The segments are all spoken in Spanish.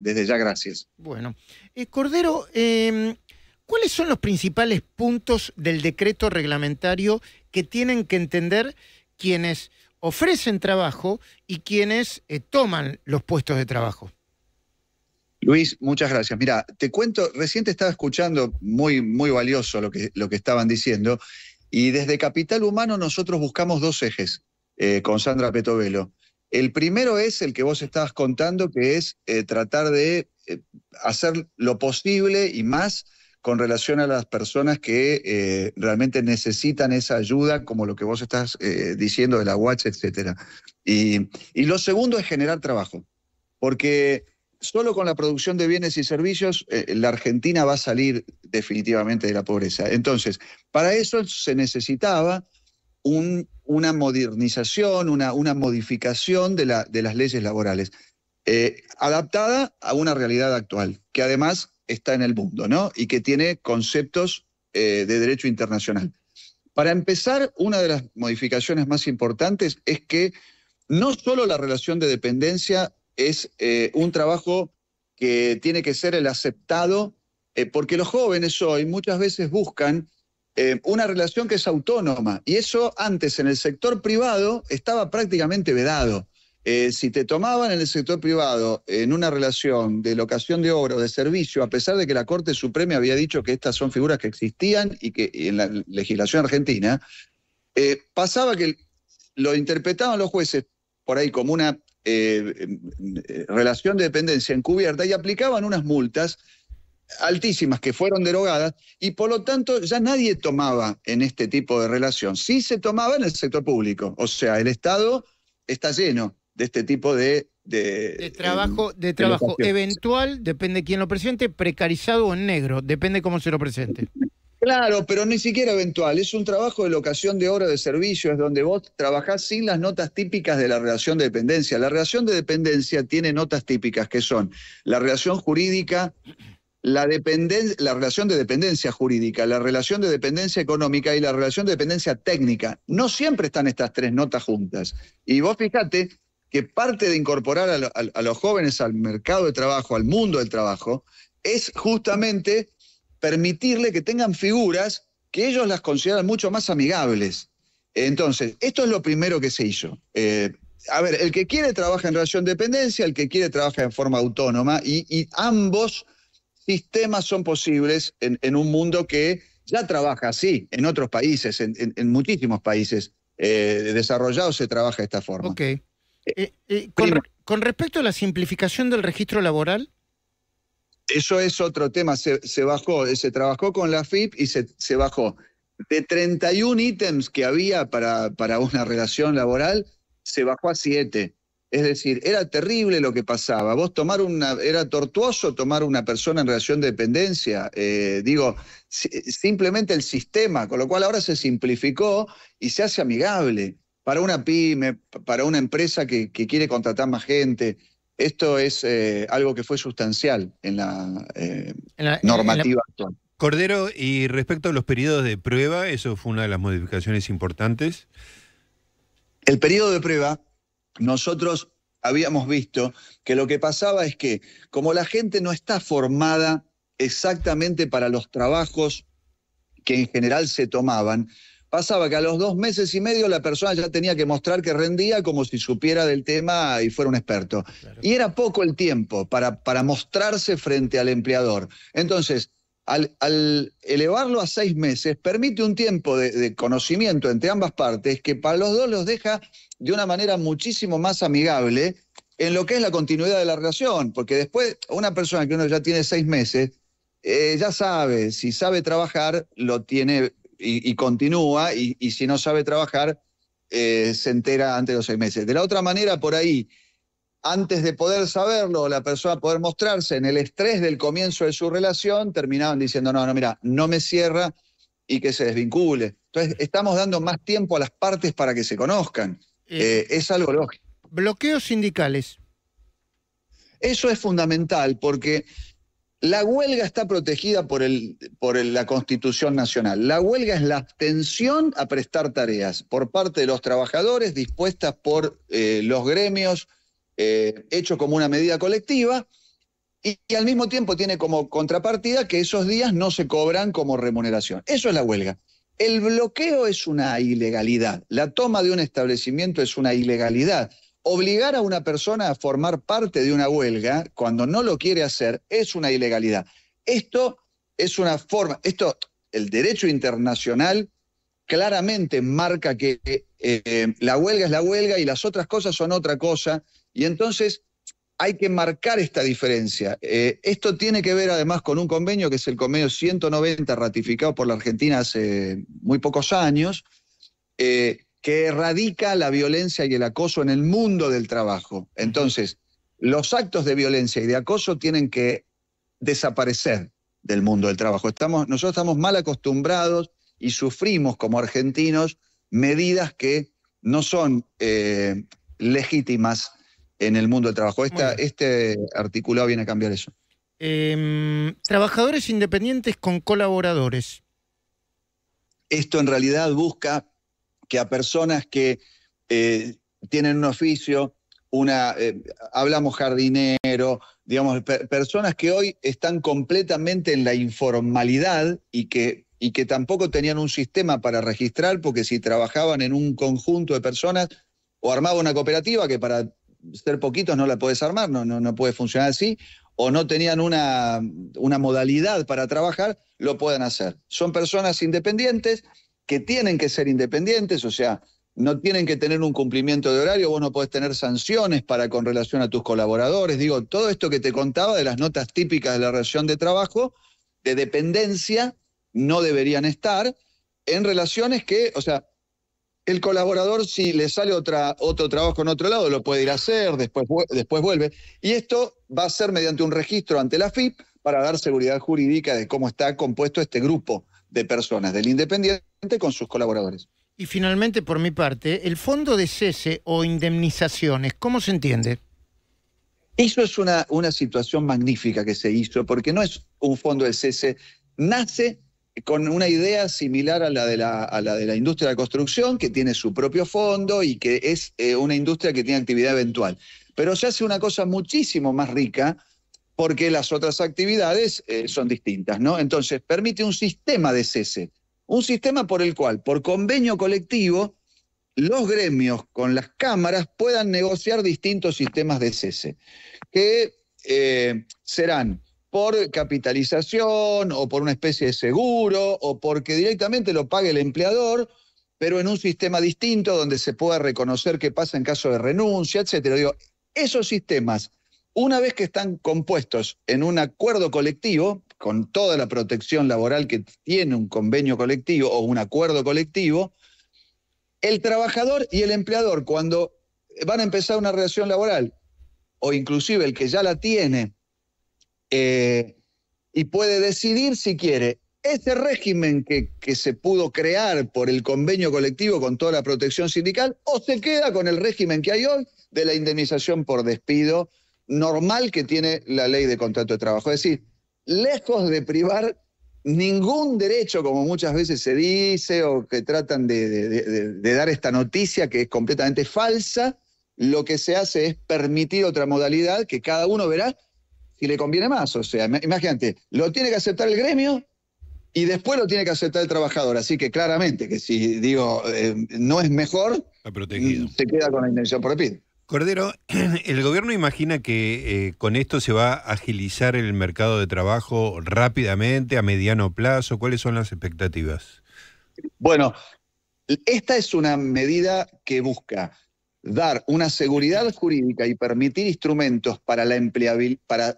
Desde ya, gracias. Bueno, eh, Cordero, em, ¿cuáles son los principales puntos del decreto reglamentario que tienen que entender quienes ofrecen trabajo y quienes eh, toman los puestos de trabajo? Luis, muchas gracias. Mira, te cuento, reciente estaba escuchando muy, muy valioso lo que, lo que estaban diciendo, y desde Capital Humano nosotros buscamos dos ejes eh, con Sandra Petovelo. El primero es el que vos estabas contando, que es eh, tratar de eh, hacer lo posible y más con relación a las personas que eh, realmente necesitan esa ayuda, como lo que vos estás diciendo de la UACH, etc. Y, lo segundo es generar trabajo, porque solo con la producción de bienes y servicios la Argentina va a salir definitivamente de la pobreza. Entonces, para eso se necesitaba un una modernización, una, una modificación de, las leyes laborales, eh, adaptada a una realidad actual, que además está en el mundo, ¿no? Y que tiene conceptos eh, de derecho internacional. Para empezar, una de las modificaciones más importantes es que no solo la relación de dependencia es eh, un trabajo que tiene que ser el aceptado, porque los jóvenes hoy muchas veces buscan eh, una relación que es autónoma. Y eso antes en el sector privado estaba prácticamente vedado. Eh, si te tomaban en el sector privado en una relación de locación de obra o de servicio, a pesar de que la Corte Suprema había dicho que estas son figuras que existían y que en la legislación argentina, eh, pasaba que lo interpretaban los jueces por ahí como una relación de dependencia encubierta y aplicaban unas multas altísimas que fueron derogadas y por lo tanto ya nadie tomaba en este tipo de relación. Sí se tomaba en el sector público, o sea, el Estado está lleno de este tipo de... De, trabajo, de, trabajo em, eventual, depende quién lo presente, precarizado o en negro, depende cómo se lo presente. Claro, pero ni siquiera eventual. Es un trabajo de locación de obra de servicio, es donde vos trabajás sin las notas típicas de la relación de dependencia. La relación de dependencia tiene notas típicas que son la relación jurídica, la, la relación de dependencia jurídica, la relación de dependencia económica y la relación de dependencia técnica. No siempre están estas tres notas juntas. Y vos fíjate que parte de incorporar a, los jóvenes al mercado de trabajo, al mundo del trabajo, es justamente permitirle que tengan figuras que ellos las consideran mucho más amigables. Entonces, esto es lo primero que se hizo. Eh, a ver, el que quiere trabaja en relación de dependencia, el que quiere trabaja en forma autónoma y ambos sistemas son posibles en, un mundo que ya trabaja así, en otros países, en, muchísimos países eh, desarrollados se trabaja de esta forma. Ok. Eh, eh, con, respecto a la simplificación del registro laboral. Eso es otro tema, se, bajó, se trabajó con la FIP y se, bajó. De 31 ítems que había para, para una relación laboral, se bajó a 7. Es decir, era terrible lo que pasaba. Vos tomar una, era tortuoso tomar una persona en relación de dependencia. Eh, digo, simplemente el sistema, con lo cual ahora se simplificó y se hace amigable para una pyme, para una empresa que, quiere contratar más gente. Esto es eh, algo que fue sustancial eh, en la, normativa actual. Cordero, y respecto a los periodos de prueba, eso fue una de las modificaciones importantes. El periodo de prueba nosotros habíamos visto que lo que pasaba es que como la gente no está formada exactamente para los trabajos que en general se tomaban, pasaba que a los dos meses y medio la persona ya tenía que mostrar que rendía como si supiera del tema y fuera un experto. Y era poco el tiempo para, para mostrarse frente al empleador. Entonces, al, elevarlo a seis meses, permite un tiempo de, conocimiento entre ambas partes que para los dos los deja de una manera muchísimo más amigable en lo que es la continuidad de la relación, porque después una persona que uno ya tiene seis meses, eh, ya sabe, si sabe trabajar, lo tiene y, continúa, y, si no sabe trabajar, eh, se entera antes de los seis meses. De la otra manera, por ahí, antes de poder saberlo, la persona poder mostrarse en el estrés del comienzo de su relación, terminaban diciendo, no, no, mira, no me cierra y que se desvincule. Entonces, estamos dando más tiempo a las partes para que se conozcan. Eh, eh, es algo lógico. Bloqueos sindicales. Eso es fundamental porque la huelga está protegida por, el, por la Constitución Nacional. La huelga es la abstención a prestar tareas por parte de los trabajadores dispuestas por eh, los gremios eh, hecho como una medida colectiva y, al mismo tiempo tiene como contrapartida que esos días no se cobran como remuneración. Eso es la huelga. El bloqueo es una ilegalidad, la toma de un establecimiento es una ilegalidad. Obligar a una persona a formar parte de una huelga cuando no lo quiere hacer es una ilegalidad. Esto es una forma, esto, el derecho internacional claramente marca que eh, eh, la huelga es la huelga y las otras cosas son otra cosa y entonces hay que marcar esta diferencia. Eh, esto tiene que ver además con un convenio que es el convenio 190 ratificado por la Argentina hace muy pocos años, eh, que erradica la violencia y el acoso en el mundo del trabajo. Entonces, los actos de violencia y de acoso tienen que desaparecer del mundo del trabajo. Estamos, nosotros estamos mal acostumbrados y sufrimos como argentinos medidas que no son eh, legítimas en el mundo del trabajo. este articulado viene a cambiar eso. Em, trabajadores independientes con colaboradores. Esto en realidad busca que a personas que eh, tienen un oficio, una, eh, hablamos jardinero, digamos, personas que hoy están completamente en la informalidad y que, y que tampoco tenían un sistema para registrar, porque si trabajaban en un conjunto de personas o armaba una cooperativa que para ser poquitos no la puedes armar, no, no, no puede funcionar así, o no tenían una, una modalidad para trabajar, lo pueden hacer. Son personas independientes que tienen que ser independientes, o sea, no tienen que tener un cumplimiento de horario, vos no podés tener sanciones para con relación a tus colaboradores. Digo, todo esto que te contaba de las notas típicas de la relación de trabajo, de dependencia, no deberían estar en relaciones que, o sea, el colaborador, si le sale otro trabajo en otro lado, lo puede ir a hacer, después, después vuelve. Y esto va a ser mediante un registro ante la FIP para dar seguridad jurídica de cómo está compuesto este grupo de personas del Independiente con sus colaboradores. Y finalmente, por mi parte, el fondo de cese o indemnizaciones, ¿cómo se entiende? Eso es una, una situación magnífica que se hizo, porque no es un fondo de cese, nace con una idea similar a la, de la, de la industria de la construcción, que tiene su propio fondo y que es eh, una industria que tiene actividad eventual. Pero se hace una cosa muchísimo más rica porque las otras actividades eh, son distintas, ¿no? Entonces, permite un sistema de cese, un sistema por el cual, por convenio colectivo, los gremios con las cámaras puedan negociar distintos sistemas de cese, que eh, serán por capitalización o por una especie de seguro o porque directamente lo pague el empleador, pero en un sistema distinto donde se pueda reconocer qué pasa en caso de renuncia, etcétera. Digo, esos sistemas, una vez que están compuestos en un acuerdo colectivo, con toda la protección laboral que tiene un convenio colectivo o un acuerdo colectivo, el trabajador y el empleador, cuando van a empezar una relación laboral, o inclusive el que ya la tiene, eh, y puede decidir si quiere ese régimen que, que, se pudo crear por el convenio colectivo con toda la protección sindical o se queda con el régimen que hay hoy de la indemnización por despido normal que tiene la ley de contrato de trabajo. Es decir, lejos de privar ningún derecho, como muchas veces se dice o que tratan de dar esta noticia que es completamente falsa, lo que se hace es permitir otra modalidad que cada uno verá si le conviene más. O sea, imagínate, lo tiene que aceptar el gremio y después lo tiene que aceptar el trabajador. Así que claramente que si digo eh, no es mejor, se queda con la intención por el PIB. Cordero, el gobierno imagina que eh, con esto se va a agilizar el mercado de trabajo rápidamente, a mediano plazo. ¿Cuáles son las expectativas? Bueno, esta es una medida que busca dar una seguridad jurídica y permitir instrumentos para,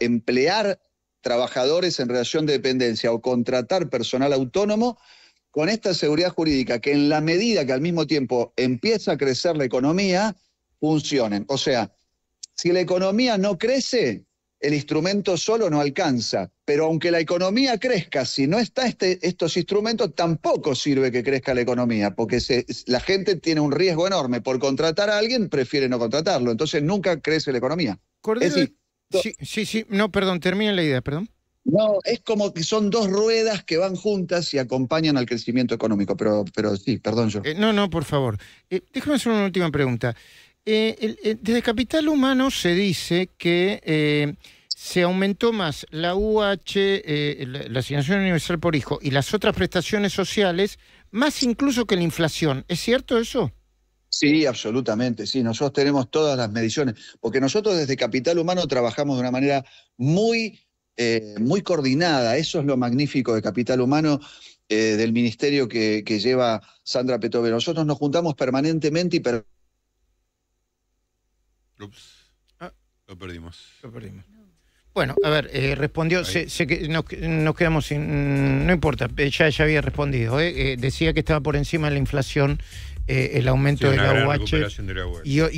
emplear trabajadores en relación de dependencia o contratar personal autónomo, con esta seguridad jurídica, que en la medida que al mismo tiempo empieza a crecer la economía, funcionen. O sea, si la economía no crece, el instrumento solo no alcanza. Pero aunque la economía crezca, si no están este, estos instrumentos, tampoco sirve que crezca la economía, porque la gente tiene un riesgo enorme. Por contratar a alguien, prefiere no contratarlo. Entonces nunca crece la economía. sí, sí, sí, no, perdón, termina la idea, perdón. No, es como que son dos ruedas que van juntas y acompañan al crecimiento económico, pero, pero sí, perdón yo. Eh, no, no, por favor. Eh, déjame hacer una última pregunta. Eh, desde Capital Humano se dice que se aumentó más la UH, la, Asignación Universal por Hijo y las otras prestaciones sociales, más incluso que la inflación. ¿Es cierto eso? Sí, absolutamente, sí. Nosotros tenemos todas las mediciones, porque nosotros desde Capital Humano trabajamos de una manera muy, eh, muy coordinada. Eso es lo magnífico de Capital Humano. Eh, del ministerio que, lleva Sandra Petove. Nosotros nos juntamos permanentemente y... Per... Ah. lo perdimos. Lo perdimos. Bueno, a ver, eh, respondió, nos, quedamos sin, no importa, eh, ya, ya había respondido, eh, decía que estaba por encima de la inflación el aumento del de,